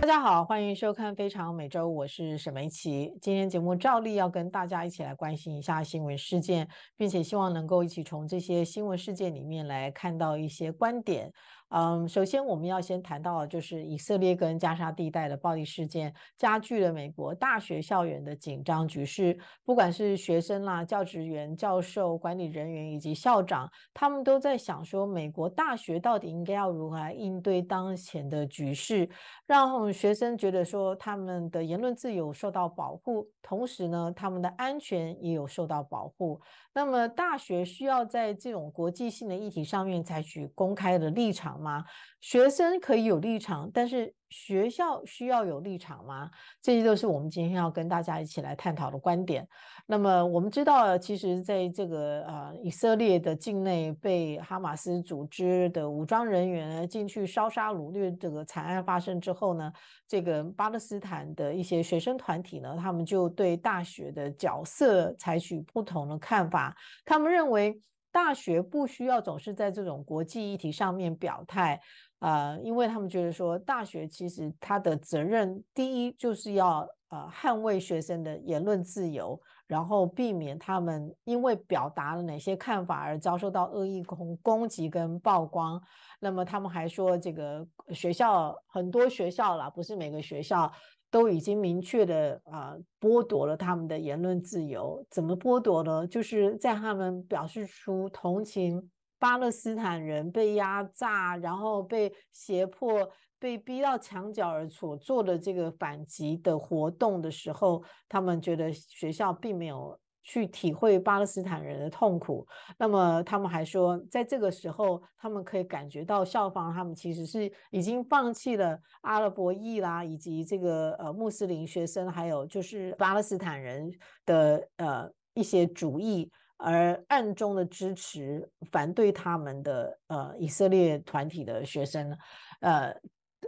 大家好，欢迎收看《非常每周》，我是沈梅琪。今天节目照例要跟大家一起来关心一下新闻事件，并且希望能够一起从这些新闻事件里面来看到一些观点。嗯，首先我们要先谈到，就是以色列跟加沙地带的暴力事件加剧了美国大学校园的紧张局势。不管是学生啦、教职员、教授、管理人员以及校长，他们都在想说，美国大学到底应该要如何来应对当前的局势，让学生觉得说他们的言论自由受到保护，同时呢，他们的安全也有受到保护。那么，大学需要在这种国际性的议题上面采取公开的立场。吗？学生可以有立场，但是学校需要有立场吗？这些都是我们今天要跟大家一起来探讨的观点。那么，我们知道，其实在这个呃以色列的境内被哈马斯组织的武装人员进去烧杀掳掠这个惨案发生之后呢，这个巴勒斯坦的一些学生团体呢，他们就对大学的角色采取不同的看法，他们认为。大学不需要总是在这种国际议题上面表态，呃，因为他们觉得说，大学其实它的责任第一就是要呃捍卫学生的言论自由，然后避免他们因为表达了哪些看法而遭受到恶意攻攻击跟曝光。那么他们还说，这个学校很多学校啦，不是每个学校。都已经明确的啊剥夺了他们的言论自由，怎么剥夺呢？就是在他们表示出同情巴勒斯坦人被压榨，然后被胁迫、被逼到墙角而所做的这个反击的活动的时候，他们觉得学校并没有。去体会巴勒斯坦人的痛苦。那么他们还说，在这个时候，他们可以感觉到校方他们其实是已经放弃了阿拉伯裔啦，以及这个呃穆斯林学生，还有就是巴勒斯坦人的呃一些主义，而暗中的支持反对他们的呃以色列团体的学生。呃，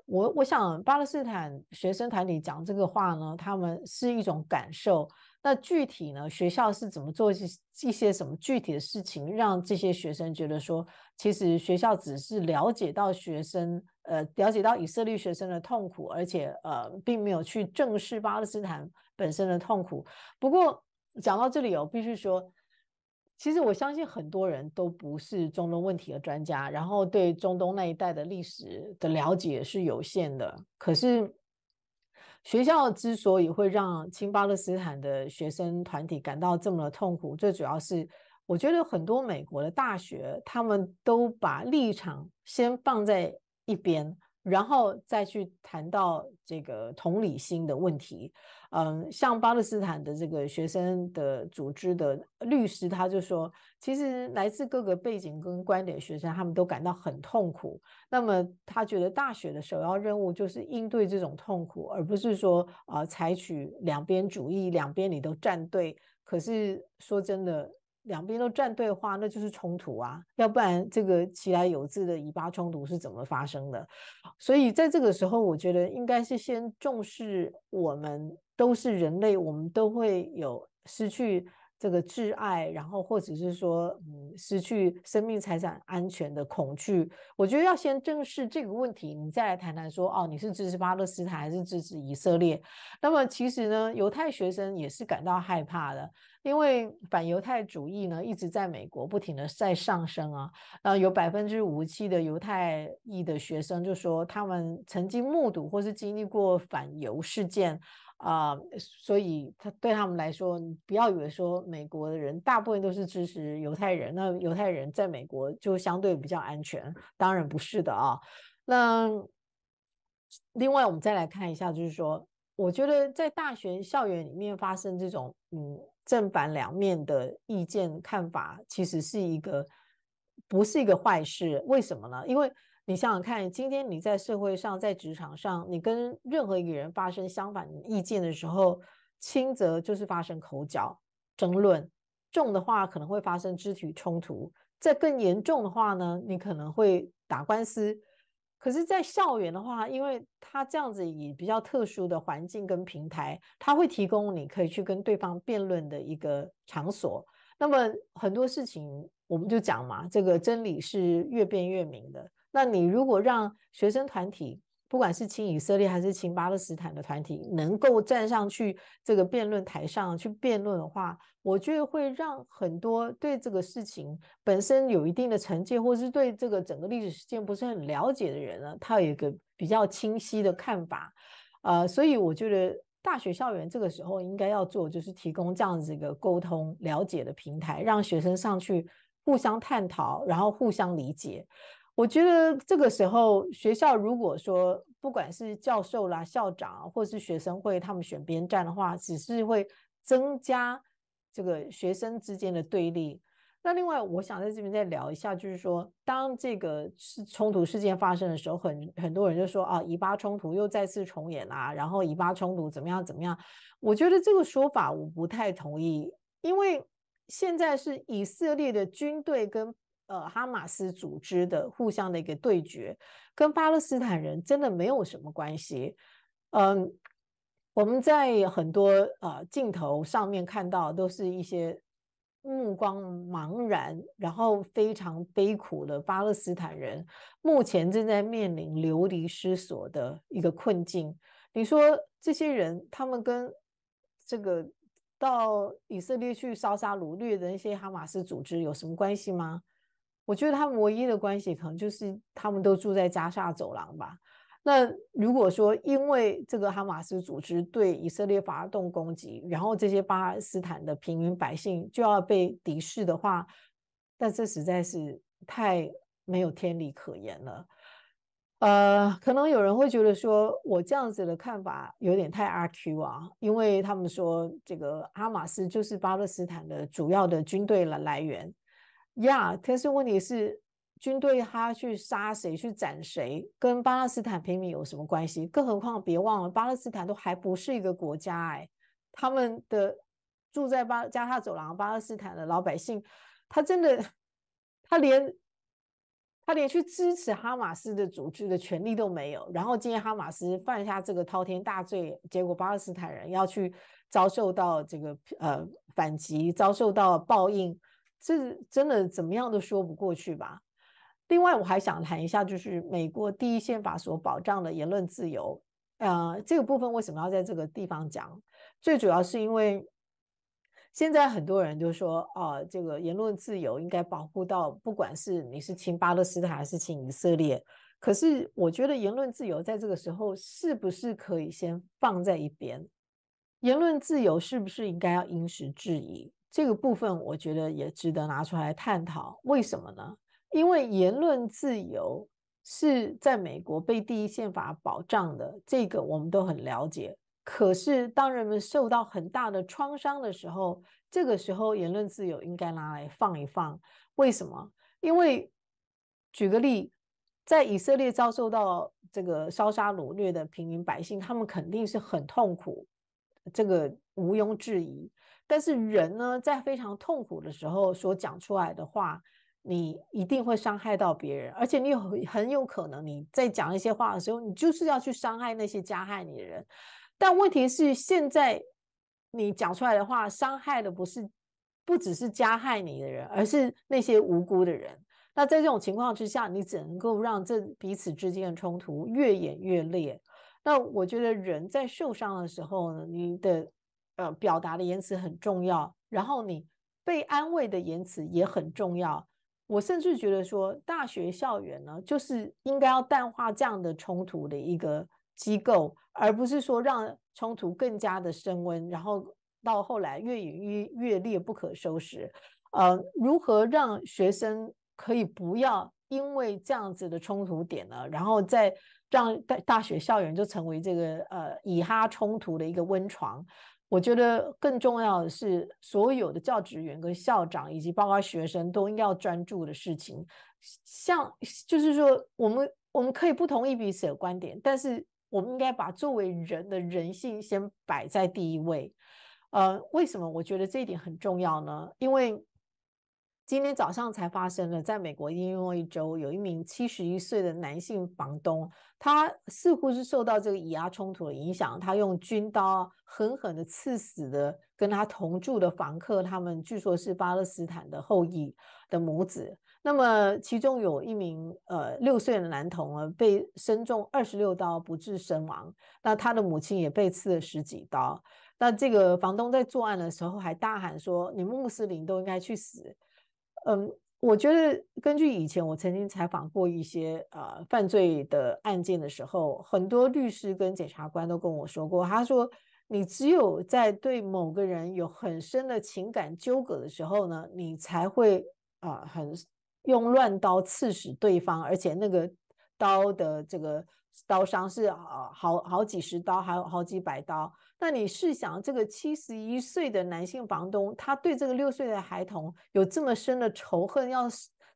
我我想巴勒斯坦学生团体讲这个话呢，他们是一种感受。那具体呢？学校是怎么做一些什么具体的事情，让这些学生觉得说，其实学校只是了解到学生，呃，了解到以色列学生的痛苦，而且呃，并没有去正视巴勒斯坦本身的痛苦。不过讲到这里哦，必须说，其实我相信很多人都不是中东问题的专家，然后对中东那一带的历史的了解也是有限的。可是。学校之所以会让亲巴勒斯坦的学生团体感到这么的痛苦，最主要是我觉得很多美国的大学他们都把立场先放在一边。然后再去谈到这个同理心的问题，嗯，像巴勒斯坦的这个学生的组织的律师，他就说，其实来自各个背景跟观点学生，他们都感到很痛苦。那么他觉得大学的首要任务就是应对这种痛苦，而不是说啊采取两边主义，两边你都站队。可是说真的。两边都站队的话，那就是冲突啊！要不然这个其来有志的以巴冲突是怎么发生的？所以在这个时候，我觉得应该是先重视我们都是人类，我们都会有失去。这个挚爱，然后或者是说，嗯，失去生命、财产安全的恐惧，我觉得要先正视这个问题，你再来谈谈说，哦，你是支持巴勒斯坦还是支持以色列？那么其实呢，犹太学生也是感到害怕的，因为反犹太主义呢一直在美国不停的在上升啊。那有百分之五七的犹太裔的学生就说，他们曾经目睹或是经历过反犹事件。啊，所以他对他们来说，不要以为说美国的人大部分都是支持犹太人，那犹太人在美国就相对比较安全，当然不是的啊。那另外我们再来看一下，就是说，我觉得在大学校园里面发生这种嗯正反两面的意见看法，其实是一个不是一个坏事？为什么呢？因为你想想看，今天你在社会上、在职场上，你跟任何一个人发生相反意见的时候，轻则就是发生口角、争论；重的话可能会发生肢体冲突；再更严重的话呢，你可能会打官司。可是，在校园的话，因为他这样子以比较特殊的环境跟平台，他会提供你可以去跟对方辩论的一个场所。那么很多事情，我们就讲嘛，这个真理是越辩越明的。那你如果让学生团体，不管是亲以色列还是亲巴勒斯坦的团体，能够站上去这个辩论台上去辩论的话，我觉得会让很多对这个事情本身有一定的成见，或是对这个整个历史事件不是很了解的人呢，他有一个比较清晰的看法。呃，所以我觉得大学校园这个时候应该要做，就是提供这样子一个沟通、了解的平台，让学生上去互相探讨，然后互相理解。我觉得这个时候，学校如果说不管是教授啦、校长，或是学生会，他们选边站的话，只是会增加这个学生之间的对立。那另外，我想在这边再聊一下，就是说，当这个是冲突事件发生的时候，很很多人就说啊，以巴冲突又再次重演啊，然后以巴冲突怎么样怎么样？我觉得这个说法我不太同意，因为现在是以色列的军队跟呃，哈马斯组织的互相的一个对决，跟巴勒斯坦人真的没有什么关系。嗯，我们在很多呃镜头上面看到，都是一些目光茫然，然后非常悲苦的巴勒斯坦人，目前正在面临流离失所的一个困境。你说这些人，他们跟这个到以色列去烧杀掳掠的那些哈马斯组织有什么关系吗？我觉得他们唯一的关系可能就是他们都住在加沙走廊吧。那如果说因为这个哈马斯组织对以色列发动攻击，然后这些巴勒斯坦的平民百姓就要被敌视的话，那这实在是太没有天理可言了。呃，可能有人会觉得说我这样子的看法有点太阿 Q 啊，因为他们说这个哈马斯就是巴勒斯坦的主要的军队的来源。呀，可是问题是，军队他去杀谁，去斩谁，跟巴勒斯坦平民有什么关系？更何况，别忘了，巴勒斯坦都还不是一个国家哎。他们的住在巴加萨走廊巴勒斯坦的老百姓，他真的，他连他连去支持哈马斯的组织的权利都没有。然后，今天哈马斯犯下这个滔天大罪，结果巴勒斯坦人要去遭受到这个呃反击，遭受到报应。这真的怎么样都说不过去吧。另外，我还想谈一下，就是美国第一宪法所保障的言论自由啊，这个部分为什么要在这个地方讲？最主要是因为现在很多人就说啊，这个言论自由应该保护到，不管是你是亲巴勒斯坦还是亲以色列。可是我觉得言论自由在这个时候是不是可以先放在一边？言论自由是不是应该要因时制宜？这个部分我觉得也值得拿出来探讨，为什么呢？因为言论自由是在美国被第一宪法保障的，这个我们都很了解。可是当人们受到很大的创伤的时候，这个时候言论自由应该拿来放一放，为什么？因为举个例，在以色列遭受到这个烧杀掳掠的平民百姓，他们肯定是很痛苦，这个毋庸置疑。但是人呢，在非常痛苦的时候所讲出来的话，你一定会伤害到别人，而且你有很有可能你在讲一些话的时候，你就是要去伤害那些加害你的人。但问题是，现在你讲出来的话，伤害的不是不只是加害你的人，而是那些无辜的人。那在这种情况之下，你只能够让这彼此之间的冲突越演越烈。那我觉得，人在受伤的时候呢，你的。呃，表达的言辞很重要，然后你被安慰的言辞也很重要。我甚至觉得说，大学校园呢，就是应该要淡化这样的冲突的一个机构，而不是说让冲突更加的升温，然后到后来越演越越烈不可收拾。呃，如何让学生可以不要因为这样子的冲突点呢？然后在让大大学校园就成为这个呃以哈冲突的一个温床？我觉得更重要的是，所有的教职员跟校长，以及包括学生，都应该专注的事情。像，就是说，我们我们可以不同意彼此的观点，但是我们应该把作为人的人性先摆在第一位。呃，为什么我觉得这一点很重要呢？因为。今天早上才发生的，在美国印第安州，有一名七十一岁的男性房东，他似乎是受到这个以牙冲突的影响，他用军刀狠狠地刺死了跟他同住的房客，他们据说是巴勒斯坦的后裔的母子。那么其中有一名呃六岁的男童啊，被身中二十六刀不治身亡。那他的母亲也被刺了十几刀。那这个房东在作案的时候还大喊说：“你们穆斯林都应该去死。”嗯，我觉得根据以前我曾经采访过一些呃犯罪的案件的时候，很多律师跟检察官都跟我说过，他说：“你只有在对某个人有很深的情感纠葛的时候呢，你才会啊很用乱刀刺死对方，而且那个。”刀的这个刀伤是啊，好好几十刀，还有好几百刀。那你试想，这个七十一岁的男性房东，他对这个六岁的孩童有这么深的仇恨，要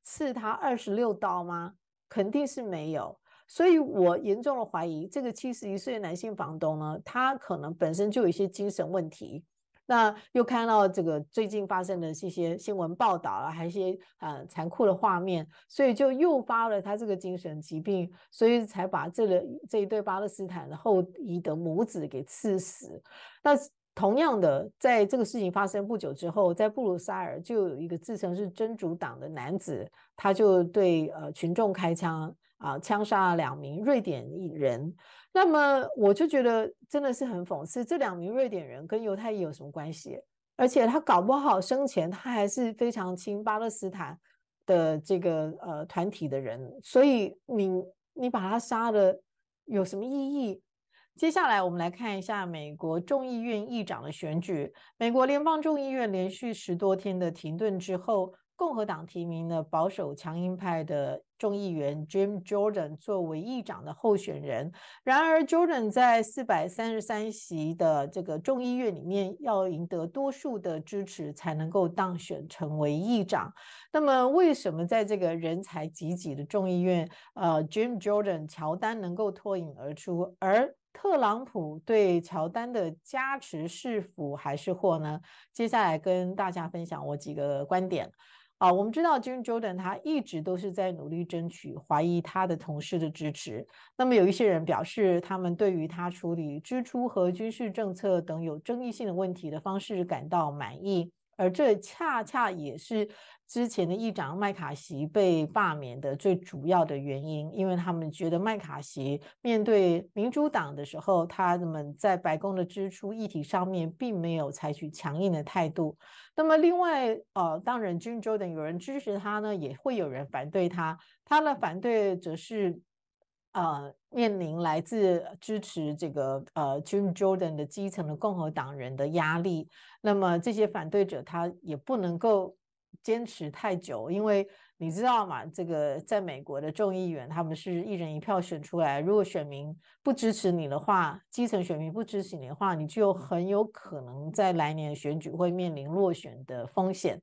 刺他二十六刀吗？肯定是没有。所以我严重的怀疑，这个七十一岁的男性房东呢，他可能本身就有一些精神问题。那又看到这个最近发生的这些新闻报道啊，还有一些呃残酷的画面，所以就诱发了他这个精神疾病，所以才把这个这一对巴勒斯坦的后裔的母子给刺死。那同样的，在这个事情发生不久之后，在布鲁塞尔就有一个自称是真主党的男子，他就对呃群众开枪啊，枪杀了两名瑞典人。那么我就觉得真的是很讽刺，这两名瑞典人跟犹太裔有什么关系？而且他搞不好生前他还是非常亲巴勒斯坦的这个呃团体的人，所以你你把他杀了有什么意义？接下来我们来看一下美国众议院议长的选举。美国联邦众议院连续十多天的停顿之后，共和党提名了保守强硬派的众议员 Jim Jordan 作为议长的候选人。然而，Jordan 在四百三十三席的这个众议院里面要赢得多数的支持才能够当选成为议长。那么，为什么在这个人才济济的众议院，呃，Jim Jordan 乔丹能够脱颖而出？而特朗普对乔丹的加持是福还是祸呢？接下来跟大家分享我几个观点。啊，我们知道 j i n Jordan 他一直都是在努力争取怀疑他的同事的支持。那么有一些人表示，他们对于他处理支出和军事政策等有争议性的问题的方式感到满意。而这恰恰也是之前的议长麦卡锡被罢免的最主要的原因，因为他们觉得麦卡锡面对民主党的时候，他们在白宫的支出议题上面并没有采取强硬的态度。那么，另外，呃，当然，加州等有人支持他呢，也会有人反对他。他的反对则是。呃，面临来自支持这个呃，Jim Jordan 的基层的共和党人的压力。那么这些反对者他也不能够坚持太久，因为你知道嘛，这个在美国的众议员他们是一人一票选出来，如果选民不支持你的话，基层选民不支持你的话，你就很有可能在来年选举会面临落选的风险。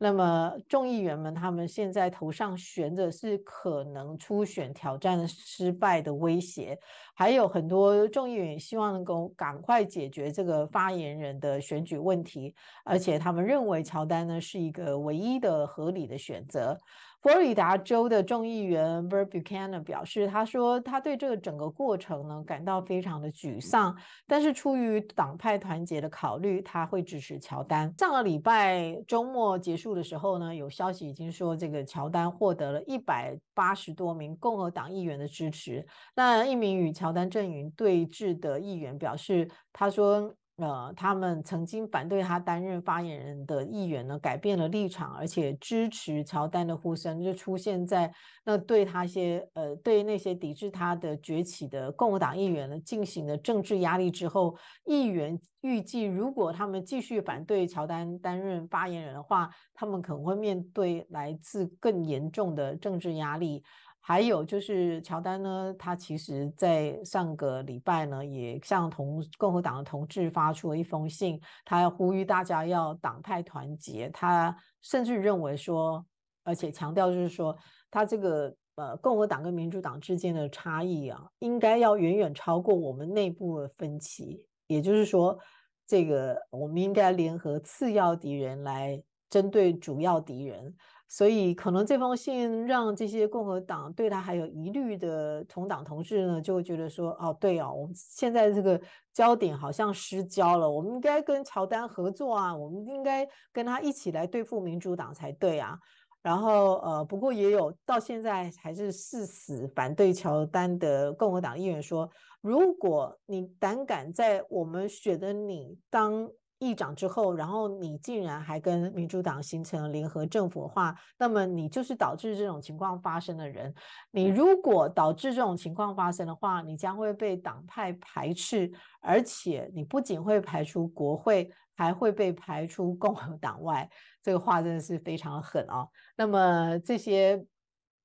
那么众议员们，他们现在头上悬着是可能初选挑战失败的威胁，还有很多众议员希望能够赶快解决这个发言人的选举问题，而且他们认为乔丹呢是一个唯一的合理的选择。佛罗里达州的众议员 b e r b u c a n a 表示：“他说他对这个整个过程呢感到非常的沮丧，但是出于党派团结的考虑，他会支持乔丹。上个礼拜周末结束的时候呢，有消息已经说这个乔丹获得了一百八十多名共和党议员的支持。那一名与乔丹阵营对峙的议员表示：他说。”呃，他们曾经反对他担任发言人，的议员呢，改变了立场，而且支持乔丹的呼声，就出现在那对他些呃，对那些抵制他的崛起的共和党议员呢，进行了政治压力之后，议员预计如果他们继续反对乔丹担任发言人的话，他们可能会面对来自更严重的政治压力。还有就是，乔丹呢，他其实，在上个礼拜呢，也向同共和党的同志发出了一封信，他呼吁大家要党派团结。他甚至认为说，而且强调就是说，他这个呃，共和党跟民主党之间的差异啊，应该要远远超过我们内部的分歧。也就是说，这个我们应该联合次要敌人来针对主要敌人。所以可能这封信让这些共和党对他还有疑虑的同党同志呢，就觉得说，哦，对哦，我们现在这个焦点好像失焦了，我们应该跟乔丹合作啊，我们应该跟他一起来对付民主党才对啊。然后呃，不过也有到现在还是誓死反对乔丹的共和党议员说，如果你胆敢在我们选的你当。议长之后，然后你竟然还跟民主党形成联合政府的话，那么你就是导致这种情况发生的人。你如果导致这种情况发生的话，你将会被党派排斥，而且你不仅会排除国会，还会被排除共和党外。这个话真的是非常狠啊！那么这些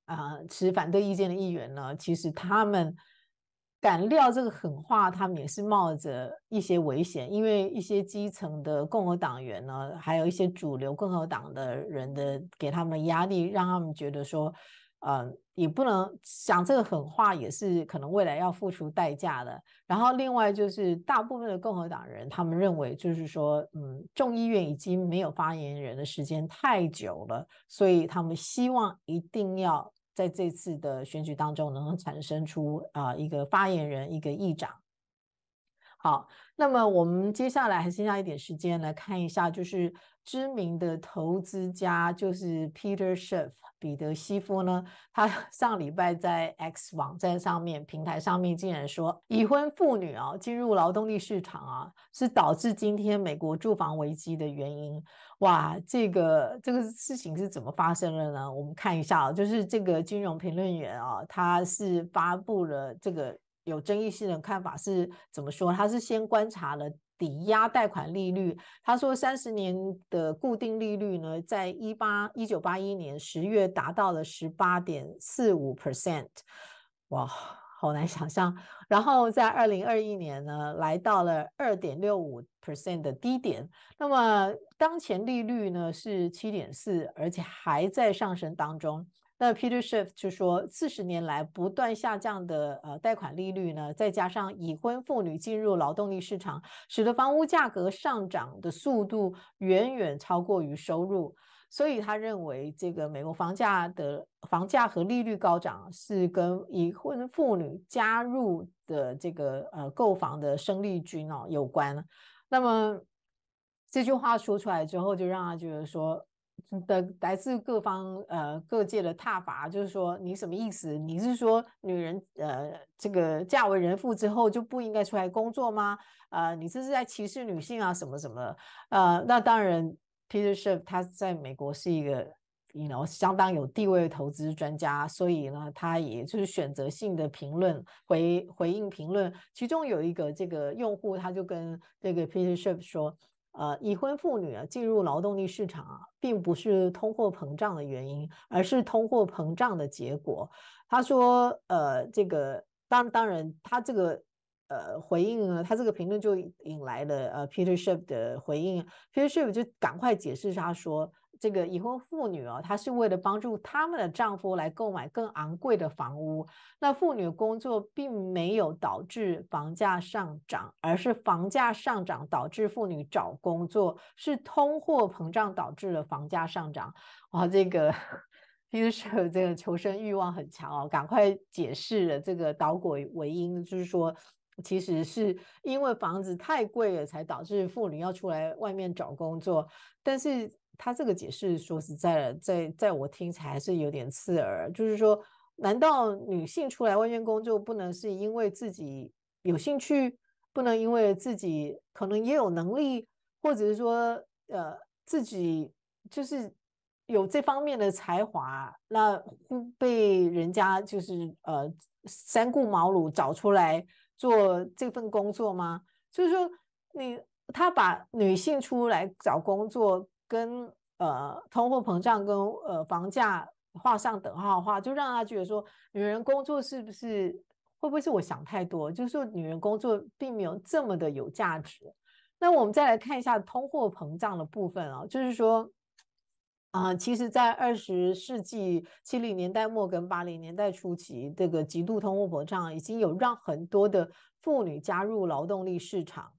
啊持反对意见的议员呢，其实他们。敢撂这个狠话，他们也是冒着一些危险，因为一些基层的共和党员呢，还有一些主流共和党的人的给他们的压力，让他们觉得说，嗯，也不能讲这个狠话，也是可能未来要付出代价的。然后另外就是大部分的共和党人，他们认为就是说，嗯，众议院已经没有发言人的时间太久了，所以他们希望一定要。在这次的选举当中，能够产生出啊一个发言人，一个议长。好，那么我们接下来还剩下一点时间来看一下，就是知名的投资家，就是 Peter Schiff 彼得西夫呢，他 上礼拜在 X 网站上面平台上面竟然说，已婚妇女啊进入劳动力市场啊，是导致今天美国住房危机的原因。哇，这个这个事情是怎么发生的呢？我们看一下，就是这个金融评论员啊，他是发布了这个。有争议性的看法是怎么说？他是先观察了抵押贷款利率。他说，三十年的固定利率呢，在一八一九八一年十月达到了十八点四五 percent，哇，好难想象。然后在二零二一年呢，来到了二点六五 percent 的低点。那么当前利率呢是七点四，而且还在上升当中。那 Peter Schiff 就说，四十年来不断下降的呃贷款利率呢，再加上已婚妇女进入劳动力市场，使得房屋价格上涨的速度远远超过于收入。所以他认为，这个美国房价的房价和利率高涨是跟已婚妇女加入的这个呃购房的生力军哦有关。那么这句话说出来之后，就让他觉得说。的来自各方呃各界的挞伐，就是说你什么意思？你是说女人呃这个嫁为人妇之后就不应该出来工作吗？呃，你这是在歧视女性啊什么什么？呃，那当然，Peter Schiff 他在美国是一个你 know 相当有地位的投资专家，所以呢，他也就是选择性的评论回回应评论，其中有一个这个用户他就跟这个 Peter Schiff 说。呃，已婚妇女啊进入劳动力市场啊，并不是通货膨胀的原因，而是通货膨胀的结果。他说，呃，这个当当然，他这个呃回应呢，他这个评论就引来了呃 Peter Schiff 的回应，Peter Schiff 就赶快解释，他说。这个已婚妇女哦，她是为了帮助他们的丈夫来购买更昂贵的房屋。那妇女工作并没有导致房价上涨，而是房价上涨导致妇女找工作。是通货膨胀导致了房价上涨。哇，这个 p u b s h 这个求生欲望很强哦，赶快解释了这个倒果为因，就是说，其实是因为房子太贵了，才导致妇女要出来外面找工作。但是。他这个解释说实在的，在在我听起来还是有点刺耳。就是说，难道女性出来外宣工作不能是因为自己有兴趣，不能因为自己可能也有能力，或者是说，呃，自己就是有这方面的才华，那被人家就是呃三顾茅庐找出来做这份工作吗？就是说，你他把女性出来找工作。跟呃通货膨胀跟呃房价画上等号的话，就让他觉得说，女人工作是不是会不会是我想太多？就是说，女人工作并没有这么的有价值。那我们再来看一下通货膨胀的部分啊，就是说，啊，其实在二十世纪七零年代末跟八零年代初期，这个极度通货膨胀已经有让很多的妇女加入劳动力市场。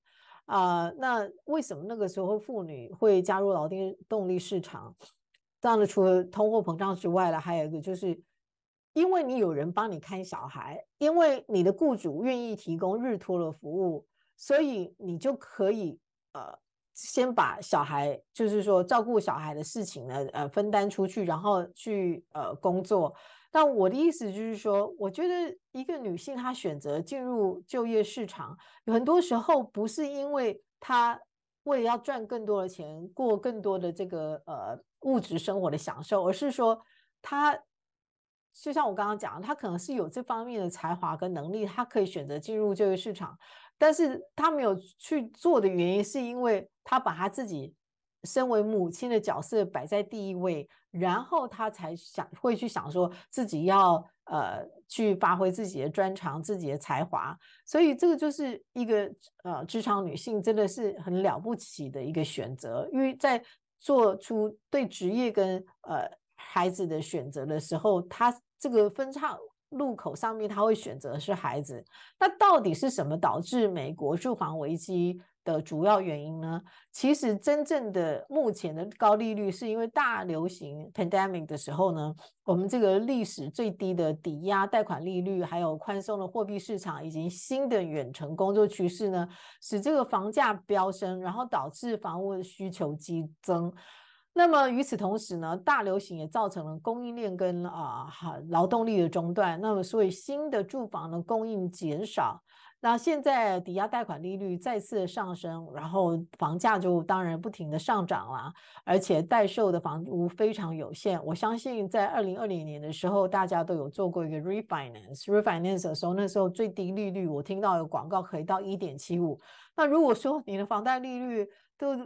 啊，那为什么那个时候妇女会加入劳动动力市场？当然，除了通货膨胀之外呢，还有一个就是，因为你有人帮你看小孩，因为你的雇主愿意提供日托的服务，所以你就可以呃，先把小孩，就是说照顾小孩的事情呢，呃，分担出去，然后去呃工作。但我的意思就是说，我觉得一个女性她选择进入就业市场，有很多时候不是因为她为了要赚更多的钱，过更多的这个呃物质生活的享受，而是说她就像我刚刚讲，她可能是有这方面的才华跟能力，她可以选择进入就业市场，但是她没有去做的原因，是因为她把她自己。身为母亲的角色摆在第一位，然后她才想会去想说自己要呃去发挥自己的专长、自己的才华，所以这个就是一个呃职场女性真的是很了不起的一个选择，因为在做出对职业跟呃孩子的选择的时候，她这个分叉路口上面她会选择是孩子。那到底是什么导致美国住房危机？的主要原因呢？其实真正的目前的高利率，是因为大流行 （pandemic） 的时候呢，我们这个历史最低的抵押贷款利率，还有宽松的货币市场，以及新的远程工作趋势呢，使这个房价飙升，然后导致房屋的需求激增。那么与此同时呢，大流行也造成了供应链跟啊哈劳动力的中断，那么所以新的住房的供应减少。那现在抵押贷款利率再次上升，然后房价就当然不停的上涨了，而且待售的房屋非常有限。我相信在二零二零年的时候，大家都有做过一个 refinance，refinance 的时候，那时候最低利率我听到有广告可以到一点七五。那如果说你的房贷利率都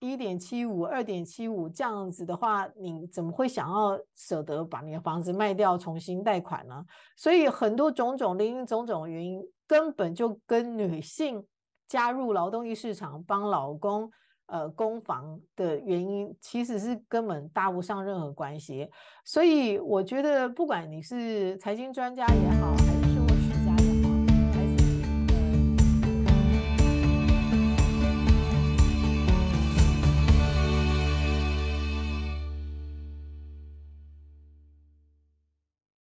一点七五、二点七五这样子的话，你怎么会想要舍得把你的房子卖掉重新贷款呢？所以很多种种、零零总总原因。根本就跟女性加入劳动力市场帮老公呃攻防的原因，其实是根本搭不上任何关系。所以我觉得，不管你是财经专家也好。